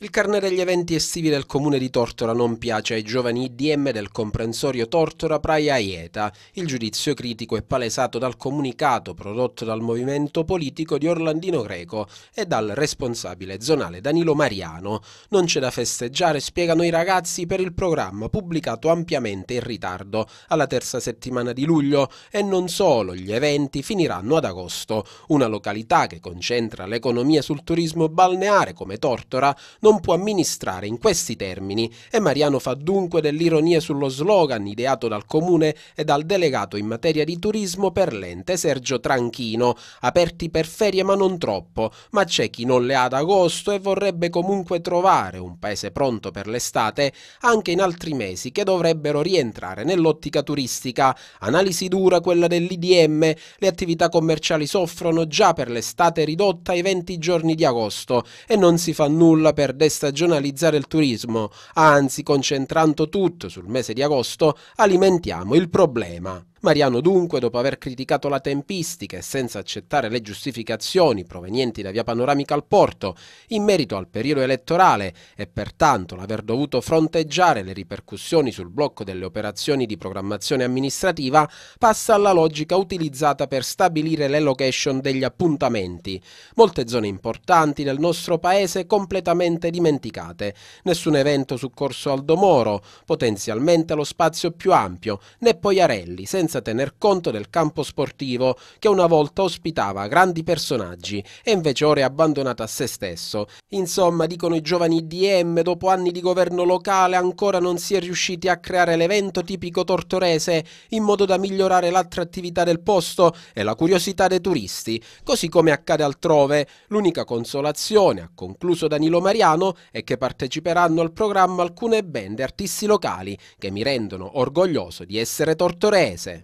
Il carnet degli eventi estivi del comune di Tortora non piace ai giovani IDM del comprensorio Tortora Praia Ieta. Il giudizio critico è palesato dal comunicato prodotto dal movimento politico di Orlandino Greco e dal responsabile zonale Danilo Mariano. Non c'è da festeggiare, spiegano i ragazzi, per il programma pubblicato ampiamente in ritardo alla terza settimana di luglio e non solo, gli eventi finiranno ad agosto. Una località che concentra l'economia sul turismo balneare come Tortora non non può amministrare in questi termini e Mariano fa dunque dell'ironia sullo slogan ideato dal comune e dal delegato in materia di turismo per l'ente Sergio Tranchino, aperti per ferie ma non troppo, ma c'è chi non le ha ad agosto e vorrebbe comunque trovare un paese pronto per l'estate anche in altri mesi che dovrebbero rientrare nell'ottica turistica. Analisi dura quella dell'IDM, le attività commerciali soffrono già per l'estate ridotta ai 20 giorni di agosto e non si fa nulla per destagionalizzare il turismo, anzi concentrando tutto sul mese di agosto alimentiamo il problema. Mariano dunque, dopo aver criticato la tempistica e senza accettare le giustificazioni provenienti da Via Panoramica al Porto in merito al periodo elettorale e pertanto l'aver dovuto fronteggiare le ripercussioni sul blocco delle operazioni di programmazione amministrativa, passa alla logica utilizzata per stabilire le location degli appuntamenti, molte zone importanti del nostro paese completamente dimenticate, nessun evento su Corso Aldomoro, potenzialmente lo spazio più ampio, né Poiarelli, senza senza tener conto del campo sportivo che una volta ospitava grandi personaggi e invece ora è abbandonato a se stesso. Insomma, dicono i giovani DM, dopo anni di governo locale ancora non si è riusciti a creare l'evento tipico tortorese in modo da migliorare l'attrattività del posto e la curiosità dei turisti, così come accade altrove. L'unica consolazione, ha concluso Danilo Mariano, è che parteciperanno al programma alcune band e artisti locali che mi rendono orgoglioso di essere tortorese.